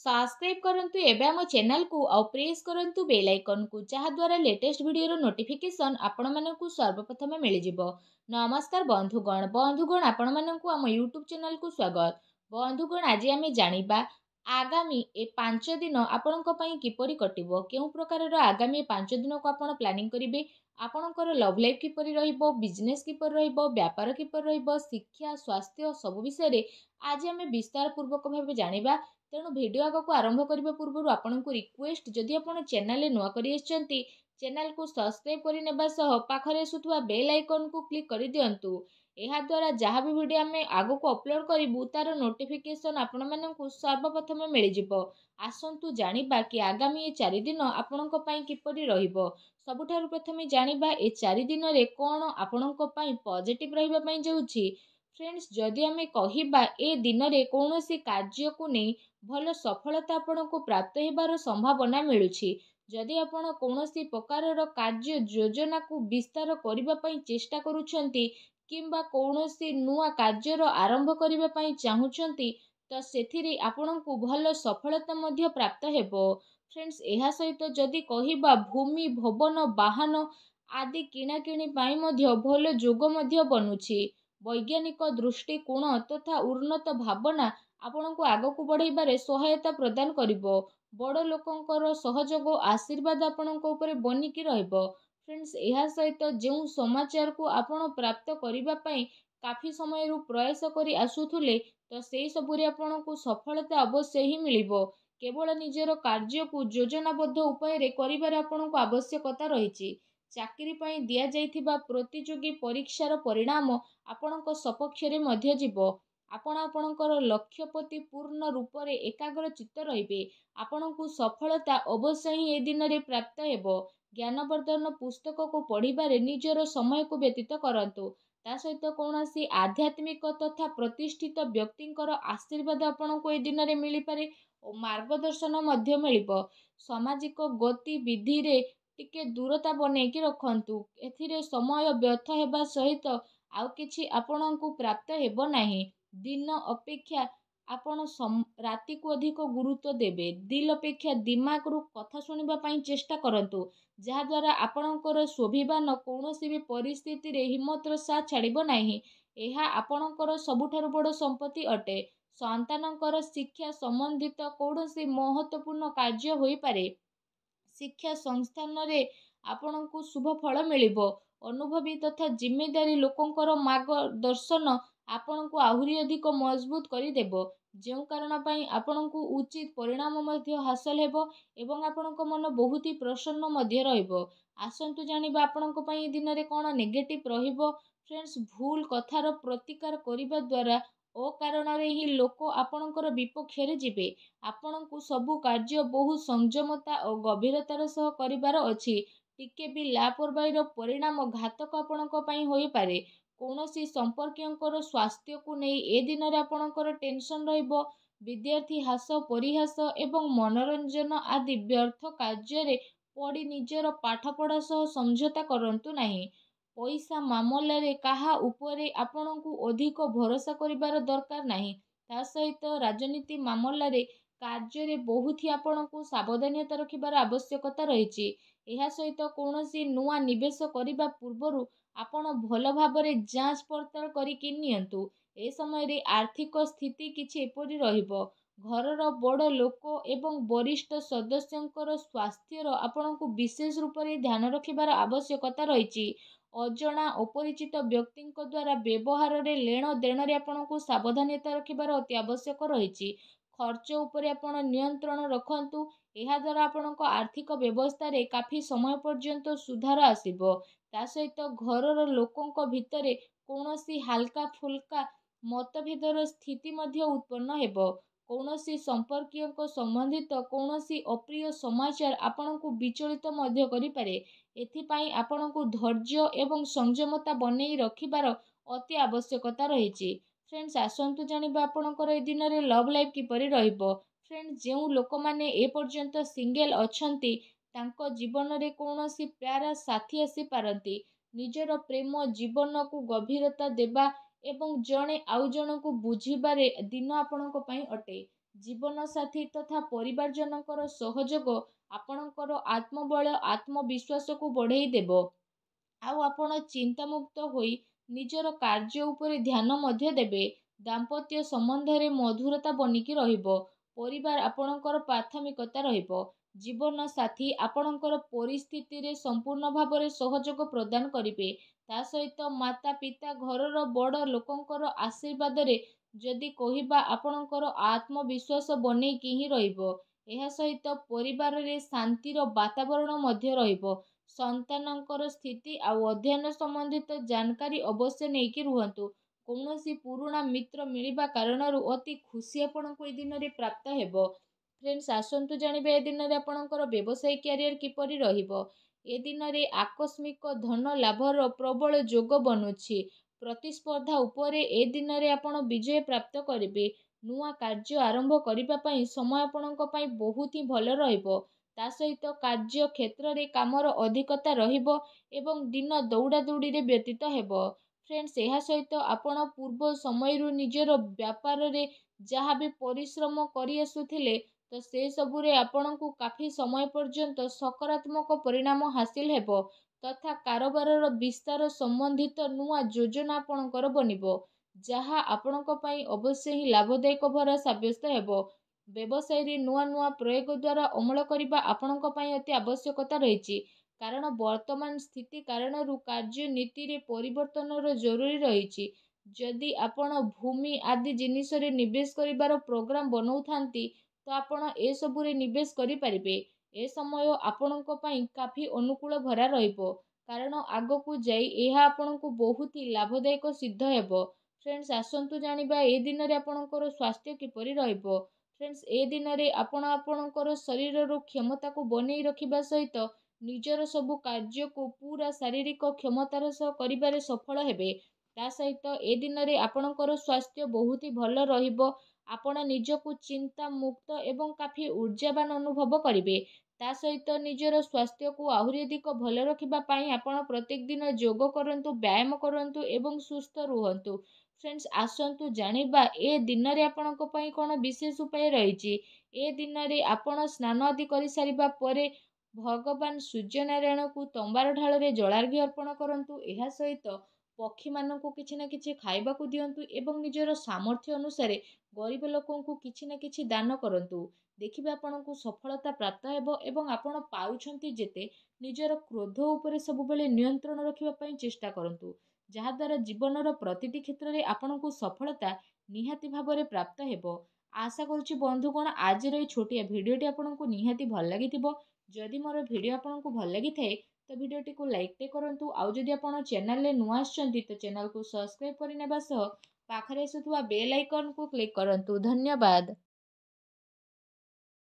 subscribe କରନ୍ତୁ ଏବେ ଆମ ଚ୍ୟାନେଲକୁ ଆଉ ପ୍ରେସ୍ କରନ୍ତୁ ବେଲ୍ ଆଇକନ୍କୁ ଯାହାଦ୍ୱାରା ଲେଟେଷ୍ଟ ଭିଡ଼ିଓର ନୋଟିଫିକେସନ୍ ଆପଣମାନଙ୍କୁ ସର୍ବପ୍ରଥମେ ମିଳିଯିବ ନମସ୍କାର ବନ୍ଧୁଗଣ ବନ୍ଧୁଗଣ ଆପଣମାନଙ୍କୁ ଆମ ୟୁଟ୍ୟୁବ୍ ଚ୍ୟାନେଲକୁ ସ୍ୱାଗତ ବନ୍ଧୁଗଣ ଆଜି ଆମେ ଜାଣିବା ଆଗାମୀ ଏ ପାଞ୍ଚ ଦିନ ଆପଣଙ୍କ ପାଇଁ କିପରି କଟିବ କେଉଁ ପ୍ରକାରର ଆଗାମୀ ପାଞ୍ଚ ଦିନକୁ ଆପଣ ପ୍ଲାନିଂ କରିବେ ଆପଣଙ୍କର ଲଭ୍ ଲାଇଫ୍ କିପରି ରହିବ ବିଜନେସ୍ କିପରି ରହିବ ବ୍ୟାପାର କିପରି ରହିବ ଶିକ୍ଷା ସ୍ୱାସ୍ଥ୍ୟ ସବୁ ବିଷୟରେ ଆଜି ଆମେ ବିସ୍ତାରପୂର୍ବକ ଭାବେ ଜାଣିବା ତେଣୁ ଭିଡ଼ିଓ ଆଗକୁ ଆରମ୍ଭ କରିବା ପୂର୍ବରୁ ଆପଣଙ୍କୁ ରିକ୍ୱେଷ୍ଟ ଯଦି ଆପଣ ଚ୍ୟାନେଲରେ ନୂଆ କରି ଆସିଛନ୍ତି ଚ୍ୟାନେଲକୁ ସବସ୍କ୍ରାଇବ୍ କରିନେବା ସହ ପାଖରେ ଆସୁଥିବା ବେଲ୍ ଆଇକନ୍କୁ କ୍ଲିକ୍ କରିଦିଅନ୍ତୁ ଏହାଦ୍ୱାରା ଯାହା ବି ଭିଡ଼ିଓ ଆମେ ଆଗକୁ ଅପଲୋଡ଼ କରିବୁ ତା'ର ନୋଟିଫିକେସନ୍ ଆପଣମାନଙ୍କୁ ସର୍ବପ୍ରଥମେ ମିଳିଯିବ ଆସନ୍ତୁ ଜାଣିବା କି ଆଗାମୀ ଏ ଚାରିଦିନ ଆପଣଙ୍କ ପାଇଁ କିପରି ରହିବ ସବୁଠାରୁ ପ୍ରଥମେ ଜାଣିବା ଏ ଚାରି ଦିନରେ କ'ଣ ଆପଣଙ୍କ ପାଇଁ ପଜିଟିଭ୍ ରହିବା ପାଇଁ ଯାଉଛି ଫ୍ରେଣ୍ଡସ୍ ଯଦି ଆମେ କହିବା ଏ ଦିନରେ କୌଣସି କାର୍ଯ୍ୟକୁ ନେଇ ଭଲ ସଫଳତା ଆପଣଙ୍କୁ ପ୍ରାପ୍ତ ହେବାର ସମ୍ଭାବନା ମିଳୁଛି ଯଦି ଆପଣ କୌଣସି ପ୍ରକାରର କାର୍ଯ୍ୟ ଯୋଜନାକୁ ବିସ୍ତାର କରିବା ପାଇଁ ଚେଷ୍ଟା କରୁଛନ୍ତି କିମ୍ବା କୌଣସି ନୂଆ କାର୍ଯ୍ୟର ଆରମ୍ଭ କରିବା ପାଇଁ ଚାହୁଁଛନ୍ତି ତ ସେଥିରେ ଆପଣଙ୍କୁ ଭଲ ସଫଳତା ମଧ୍ୟ ପ୍ରାପ୍ତ ହେବ ଫ୍ରେଣ୍ଡସ୍ ଏହା ସହିତ ଯଦି କହିବା ଭୂମି ଭବନ ବାହନ ଆଦି କିଣାକିଣି ପାଇଁ ମଧ୍ୟ ଭଲ ଯୋଗ ମଧ୍ୟ ବନୁଛି ବୈଜ୍ଞାନିକ ଦୃଷ୍ଟିକୋଣ ତଥା ଉନ୍ନତ ଭାବନା ଆପଣଙ୍କୁ ଆଗକୁ ବଢ଼ାଇବାରେ ସହାୟତା ପ୍ରଦାନ କରିବ ବଡ଼ ଲୋକଙ୍କର ସହଯୋଗ ଓ ଆଶୀର୍ବାଦ ଆପଣଙ୍କ ଉପରେ ବନିକି ରହିବ ଫ୍ରେଣ୍ଡସ୍ ଏହା ସହିତ ଯେଉଁ ସମାଚାରକୁ ଆପଣ ପ୍ରାପ୍ତ କରିବା ପାଇଁ କାଫି ସମୟରୁ ପ୍ରୟାସ କରି ଆସୁଥିଲେ ତ ସେହି ସବୁରେ ଆପଣଙ୍କୁ ସଫଳତା ଅବଶ୍ୟ ହିଁ ମିଳିବ କେବଳ ନିଜର କାର୍ଯ୍ୟକୁ ଯୋଜନାବଦ୍ଧ ଉପାୟରେ କରିବାରେ ଆପଣଙ୍କୁ ଆବଶ୍ୟକତା ରହିଛି ଚାକିରି ପାଇଁ ଦିଆଯାଇଥିବା ପ୍ରତିଯୋଗୀ ପରୀକ୍ଷାର ପରିଣାମ ଆପଣଙ୍କ ସପକ୍ଷରେ ମଧ୍ୟ ଯିବ ଆପଣ ଆପଣଙ୍କର ଲକ୍ଷ୍ୟ ପ୍ରତି ପୂର୍ଣ୍ଣ ରୂପରେ ଏକାଗ୍ର ଚିତ୍ତ ରହିବେ ଆପଣଙ୍କୁ ସଫଳତା ଅବଶ୍ୟ ହିଁ ଏ ଦିନରେ ପ୍ରାପ୍ତ ହେବ ଜ୍ଞାନବର୍ଦ୍ଧନ ପୁସ୍ତକକୁ ପଢ଼ିବାରେ ନିଜର ସମୟକୁ ବ୍ୟତୀତ କରନ୍ତୁ ତା ସହିତ କୌଣସି ଆଧ୍ୟାତ୍ମିକ ତଥା ପ୍ରତିଷ୍ଠିତ ବ୍ୟକ୍ତିଙ୍କର ଆଶୀର୍ବାଦ ଆପଣଙ୍କୁ ଏ ଦିନରେ ମିଳିପାରେ ଓ ମାର୍ଗଦର୍ଶନ ମଧ୍ୟ ମିଳିବ ସାମାଜିକ ଗତିବିଧିରେ ଟିକେ ଦୂରତା ବନେଇକି ରଖନ୍ତୁ ଏଥିରେ ସମୟ ବ୍ୟର୍ଥ ହେବା ସହିତ ଆଉ କିଛି ଆପଣଙ୍କୁ ପ୍ରାପ୍ତ ହେବ ନାହିଁ ଦିନ ଅପେକ୍ଷା ଆପଣ ରାତିକୁ ଅଧିକ ଗୁରୁତ୍ୱ ଦେବେ ଦିଲ ଅପେକ୍ଷା ଦିମାଗରୁ କଥା ଶୁଣିବା ପାଇଁ ଚେଷ୍ଟା କରନ୍ତୁ ଯାହାଦ୍ୱାରା ଆପଣଙ୍କର ଶୋଭିବାନ କୌଣସି ବି ପରିସ୍ଥିତିରେ ହିମତର ସାଥ ଛାଡ଼ିବ ନାହିଁ ଏହା ଆପଣଙ୍କର ସବୁଠାରୁ ବଡ଼ ସମ୍ପତ୍ତି ଅଟେ ସନ୍ତାନଙ୍କର ଶିକ୍ଷା ସମ୍ବନ୍ଧିତ କୌଣସି ମହତ୍ଵପୂର୍ଣ୍ଣ କାର୍ଯ୍ୟ ହୋଇପାରେ ଶିକ୍ଷା ସଂସ୍ଥାନରେ ଆପଣଙ୍କୁ ଶୁଭ ଫଳ ମିଳିବ ଅନୁଭବୀ ତଥା ଜିମେଦାରୀ ଲୋକଙ୍କର ମାର୍ଗଦର୍ଶନ ଆପଣଙ୍କୁ ଆହୁରି ଅଧିକ ମଜବୁତ କରିଦେବ ଯେଉଁ କାରଣ ପାଇଁ ଆପଣଙ୍କୁ ଉଚିତ ପରିଣାମ ମଧ୍ୟ ହାସଲ ହେବ ଏବଂ ଆପଣଙ୍କ ମନ ବହୁତ ହି ପ୍ରସନ୍ନ ମଧ୍ୟ ରହିବ ଆସନ୍ତୁ ଜାଣିବା ଆପଣଙ୍କ ପାଇଁ ଏ ଦିନରେ କ'ଣ ନେଗେଟିଭ୍ ରହିବ ଫ୍ରେଣ୍ଡସ୍ ଭୁଲ କଥାର ପ୍ରତିକାର କରିବା ଦ୍ୱାରା ଓ କାରଣରେ ହିଁ ଲୋକ ଆପଣଙ୍କର ବିପକ୍ଷରେ ଯିବେ ଆପଣଙ୍କୁ ସବୁ କାର୍ଯ୍ୟ ବହୁ ସଂଯମତା ଓ ଗଭୀରତାର ସହ କରିବାର ଅଛି ଟିକେ ବି ଲାପରବାହୀର ପରିଣାମ ଘାତକ ଆପଣଙ୍କ ପାଇଁ ହୋଇପାରେ କୌଣସି ସମ୍ପର୍କୀୟଙ୍କର ସ୍ୱାସ୍ଥ୍ୟକୁ ନେଇ ଏ ଦିନରେ ଆପଣଙ୍କର ଟେନସନ୍ ରହିବ ବିଦ୍ୟାର୍ଥୀ ହ୍ରାସ ପରିହାସ ଏବଂ ମନୋରଞ୍ଜନ ଆଦି ବ୍ୟର୍ଥ କାର୍ଯ୍ୟରେ ପଡ଼ି ନିଜର ପାଠପଢ଼ା ସହ ସମଝୋତା କରନ୍ତୁ ନାହିଁ ପଇସା ମାମଲାରେ କାହା ଉପରେ ଆପଣଙ୍କୁ ଅଧିକ ଭରସା କରିବାର ଦରକାର ନାହିଁ ତା ସହିତ ରାଜନୀତି ମାମଲାରେ କାର୍ଯ୍ୟରେ ବହୁତ ହିଁ ଆପଣଙ୍କୁ ସାବଧାନତା ରଖିବାର ଆବଶ୍ୟକତା ରହିଛି ଏହା ସହିତ କୌଣସି ନୂଆ ନିବେଶ କରିବା ପୂର୍ବରୁ ଆପଣ ଭଲ ଭାବରେ ଯାଞ୍ଚ ପଡ଼ତାଳ କରିକି ନିଅନ୍ତୁ ଏ ସମୟରେ ଆର୍ଥିକ ସ୍ଥିତି କିଛି ଏପରି ରହିବ ଘରର ବଡ଼ ଲୋକ ଏବଂ ବରିଷ୍ଠ ସଦସ୍ୟଙ୍କର ସ୍ୱାସ୍ଥ୍ୟର ଆପଣଙ୍କୁ ବିଶେଷ ରୂପରେ ଧ୍ୟାନ ରଖିବାର ଆବଶ୍ୟକତା ରହିଛି ଅଜଣା ଅପରିଚିତ ବ୍ୟକ୍ତିଙ୍କ ଦ୍ୱାରା ବ୍ୟବହାରରେ ଲେଣ ଦେଣରେ ଆପଣଙ୍କୁ ସାବଧାନତା ରଖିବାର ଅତି ଆବଶ୍ୟକ ରହିଛି ଖର୍ଚ୍ଚ ଉପରେ ଆପଣ ନିୟନ୍ତ୍ରଣ ରଖନ୍ତୁ ଏହା ଦ୍ୱାରା ଆପଣଙ୍କ ଆର୍ଥିକ ବ୍ୟବସ୍ଥାରେ କାଫି ସମୟ ପର୍ଯ୍ୟନ୍ତ ସୁଧାର ଆସିବ ତା ସହିତ ଘରର ଲୋକଙ୍କ ଭିତରେ କୌଣସି ହାଲକା ଫୁଲକା ମତଭେଦର ସ୍ଥିତି ମଧ୍ୟ ଉତ୍ପନ୍ନ ହେବ କୌଣସି ସମ୍ପର୍କୀୟଙ୍କ ସମ୍ବନ୍ଧିତ କୌଣସି ଅପ୍ରିୟ ସମାଚାର ଆପଣଙ୍କୁ ବିଚଳିତ ମଧ୍ୟ କରିପାରେ ଏଥିପାଇଁ ଆପଣଙ୍କୁ ଧୈର୍ଯ୍ୟ ଏବଂ ସଂଯମତା ବନେଇ ରଖିବାର ଅତି ଆବଶ୍ୟକତା ରହିଛି ଫ୍ରେଣ୍ଡସ୍ ଆସନ୍ତୁ ଜାଣିବା ଆପଣଙ୍କର ଏଇ ଦିନରେ ଲଭ୍ ଲାଇଫ୍ କିପରି ରହିବ ଫ୍ରେଣ୍ଡ ଯେଉଁ ଲୋକମାନେ ଏପର୍ଯ୍ୟନ୍ତ ସିଙ୍ଗେଲ ଅଛନ୍ତି ତାଙ୍କ ଜୀବନରେ କୌଣସି ପ୍ୟାରା ସାଥୀ ଆସିପାରନ୍ତି ନିଜର ପ୍ରେମ ଜୀବନକୁ ଗଭୀରତା ଦେବା ଏବଂ ଜଣେ ଆଉ ଜଣଙ୍କୁ ବୁଝିବାରେ ଦିନ ଆପଣଙ୍କ ପାଇଁ ଅଟେ ଜୀବନସାଥୀ ତଥା ପରିବାର ଜନଙ୍କର ସହଯୋଗ ଆପଣଙ୍କର ଆତ୍ମବଳ ଆତ୍ମବିଶ୍ୱାସକୁ ବଢ଼େଇ ଦେବ ଆଉ ଆପଣ ଚିନ୍ତାମୁକ୍ତ ହୋଇ ନିଜର କାର୍ଯ୍ୟ ଉପରେ ଧ୍ୟାନ ମଧ୍ୟ ଦେବେ ଦାମ୍ପତ୍ୟ ସମ୍ବନ୍ଧରେ ମଧୁରତା ବନିକି ରହିବ ପରିବାର ଆପଣଙ୍କର ପ୍ରାଥମିକତା ରହିବ ଜୀବନ ଜୀବନସାଥି ଆପଣଙ୍କର ପରିସ୍ଥିତିରେ ସମ୍ପୂର୍ଣ୍ଣ ଭାବରେ ସହଯୋଗ ପ୍ରଦାନ କରିବେ ତା ସହିତ ମାତା ପିତା ଘରର ବଡ଼ ଲୋକଙ୍କର ଆଶୀର୍ବାଦରେ ଯଦି କହିବା ଆପଣଙ୍କର ଆତ୍ମବିଶ୍ୱାସ ବନେଇକି ହିଁ ରହିବ ଏହା ସହିତ ପରିବାରରେ ଶାନ୍ତିର ବାତାବରଣ ମଧ୍ୟ ରହିବ ସନ୍ତାନଙ୍କର ସ୍ଥିତି ଆଉ ଅଧ୍ୟୟନ ସମ୍ବନ୍ଧିତ ଜାନକାରୀ ଅବଶ୍ୟ ନେଇକି ରୁହନ୍ତୁ କୌଣସି ପୁରୁଣା ମିତ୍ର ମିଳିବା କାରଣରୁ ଅତି ଖୁସି ଆପଣଙ୍କୁ ଏ ଦିନରେ ପ୍ରାପ୍ତ ହେବ ଫ୍ରେଣ୍ଡସ୍ ଆସନ୍ତୁ ଜାଣିବେ ଏ ଦିନରେ ଆପଣଙ୍କର ବ୍ୟବସାୟ କ୍ୟାରିୟର କିପରି ରହିବ ଏ ଦିନରେ ଆକସ୍ମିକ ଧନ ଲାଭର ପ୍ରବଳ ଯୋଗ ବନୁଛି ପ୍ରତିସ୍ପର୍ଦ୍ଧା ଉପରେ ଏ ଦିନରେ ଆପଣ ବିଜୟ ପ୍ରାପ୍ତ କରିବେ ନୂଆ କାର୍ଯ୍ୟ ଆରମ୍ଭ କରିବା ପାଇଁ ସମୟ ଆପଣଙ୍କ ପାଇଁ ବହୁତ ହିଁ ଭଲ ରହିବ ତା ସହିତ କାର୍ଯ୍ୟ କ୍ଷେତ୍ରରେ କାମର ଅଧିକତା ରହିବ ଏବଂ ଦିନ ଦୌଡ଼ା ଦୌଡ଼ିରେ ବ୍ୟତୀତ ହେବ ଫ୍ରେଣ୍ଡସ୍ ଏହା ସହିତ ଆପଣ ପୂର୍ବ ସମୟରୁ ନିଜର ବ୍ୟାପାରରେ ଯାହା ବି ପରିଶ୍ରମ କରି ଆସୁଥିଲେ ତ ସେସବୁରେ ଆପଣଙ୍କୁ କାଫି ସମୟ ପର୍ଯ୍ୟନ୍ତ ସକାରାତ୍ମକ ପରିଣାମ ହାସିଲ ହେବ ତଥା କାରବାରର ବିସ୍ତାର ସମ୍ବନ୍ଧିତ ନୂଆ ଯୋଜନା ଆପଣଙ୍କର ବନିବ ଯାହା ଆପଣଙ୍କ ପାଇଁ ଅବଶ୍ୟ ହିଁ ଲାଭଦାୟକ ଭରା ସାବ୍ୟସ୍ତ ହେବ ବ୍ୟବସାୟରେ ନୂଆ ନୂଆ ପ୍ରୟୋଗ ଦ୍ୱାରା ଅମଳ କରିବା ଆପଣଙ୍କ ପାଇଁ ଅତି ଆବଶ୍ୟକତା ରହିଛି କାରଣ ବର୍ତ୍ତମାନ ସ୍ଥିତି କାରଣରୁ କାର୍ଯ୍ୟନୀତିରେ ପରିବର୍ତ୍ତନର ଜରୁରୀ ରହିଛି ଯଦି ଆପଣ ଭୂମି ଆଦି ଜିନିଷରେ ନିବେଶ କରିବାର ପ୍ରୋଗ୍ରାମ୍ ବନାଉଥାନ୍ତି ତ ଆପଣ ଏସବୁରେ ନିବେଶ କରିପାରିବେ ଏ ସମୟ ଆପଣଙ୍କ ପାଇଁ କାଫି ଅନୁକୂଳ ଭରା ରହିବ କାରଣ ଆଗକୁ ଯାଇ ଏହା ଆପଣଙ୍କୁ ବହୁତ ହି ଲାଭଦାୟକ ସିଦ୍ଧ ହେବ ଫ୍ରେଣ୍ଡସ୍ ଆସନ୍ତୁ ଜାଣିବା ଏ ଦିନରେ ଆପଣଙ୍କର ସ୍ୱାସ୍ଥ୍ୟ କିପରି ରହିବ ଫ୍ରେଣ୍ଡସ୍ ଏ ଦିନରେ ଆପଣ ଆପଣଙ୍କର ଶରୀରରୁ କ୍ଷମତାକୁ ବନେଇ ରଖିବା ସହିତ ନିଜର ସବୁ କାର୍ଯ୍ୟକୁ ପୁରା ଶାରୀରିକ କ୍ଷମତାର ସହ କରିବାରେ ସଫଳ ହେବେ ତା ସହିତ ଏ ଦିନରେ ଆପଣଙ୍କର ସ୍ୱାସ୍ଥ୍ୟ ବହୁତ ହି ଭଲ ରହିବ ଆପଣ ନିଜକୁ ଚିନ୍ତା ମୁକ୍ତ ଏବଂ କାଫି ଉର୍ଜାବାନ ଅନୁଭବ କରିବେ ତା ସହିତ ନିଜର ସ୍ୱାସ୍ଥ୍ୟକୁ ଆହୁରି ଅଧିକ ଭଲ ରଖିବା ପାଇଁ ଆପଣ ପ୍ରତ୍ୟେକ ଦିନ ଯୋଗ କରନ୍ତୁ ବ୍ୟାୟାମ କରନ୍ତୁ ଏବଂ ସୁସ୍ଥ ରୁହନ୍ତୁ ଫ୍ରେଣ୍ଡସ୍ ଆସନ୍ତୁ ଜାଣିବା ଏ ଦିନରେ ଆପଣଙ୍କ ପାଇଁ କ'ଣ ବିଶେଷ ଉପାୟ ରହିଛି ଏ ଦିନରେ ଆପଣ ସ୍ନାନ ଆଦି କରିସାରିବା ପରେ ଭଗବାନ ସୂର୍ଯ୍ୟ ସୂର୍ଯ୍ୟନାରାୟଣଙ୍କୁ ତମ୍ବାର ଢାଳରେ ଜଳାର୍ଘ୍ୟ ଅର୍ପଣ କରନ୍ତୁ ଏହା ସହିତ ପକ୍ଷୀମାନଙ୍କୁ କିଛି ନା କିଛି ଖାଇବାକୁ ଦିଅନ୍ତୁ ଏବଂ ନିଜର ସାମର୍ଥ୍ୟ ଅନୁସାରେ ଗରିବ ଲୋକଙ୍କୁ କିଛି ନା କିଛି ଦାନ କରନ୍ତୁ ଦେଖିବେ ଆପଣଙ୍କୁ ସଫଳତା ପ୍ରାପ୍ତ ହେବ ଏବଂ ଆପଣ ପାଉଛନ୍ତି ଯେତେ ନିଜର କ୍ରୋଧ ଉପରେ ସବୁବେଳେ ନିୟନ୍ତ୍ରଣ ରଖିବା ପାଇଁ ଚେଷ୍ଟା କରନ୍ତୁ ଯାହାଦ୍ୱାରା ଜୀବନର ପ୍ରତିଟି କ୍ଷେତ୍ରରେ ଆପଣଙ୍କୁ ସଫଳତା ନିହାତି ଭାବରେ ପ୍ରାପ୍ତ ହେବ ଆଶା କରୁଛି ବନ୍ଧୁଗଣ ଆଜିର ଏହି ଛୋଟିଆ ଭିଡ଼ିଓଟି ଆପଣଙ୍କୁ ନିହାତି ଭଲ ଲାଗିଥିବ ଯଦି ମୋର ଭିଡ଼ିଓ ଆପଣଙ୍କୁ ଭଲ ଲାଗିଥାଏ ତ ଭିଡ଼ିଓଟିକୁ ଲାଇକ୍ଟେ କରନ୍ତୁ ଆଉ ଯଦି ଆପଣ ଚ୍ୟାନେଲରେ ନୂଆ ଆସିଛନ୍ତି ତ ଚ୍ୟାନେଲକୁ ସବସ୍କ୍ରାଇବ୍ କରିନେବା ସହ ପାଖରେ ଆସୁଥିବା ବେଲ୍ ଆଇକନ୍କୁ କ୍ଲିକ୍ କରନ୍ତୁ ଧନ୍ୟବାଦ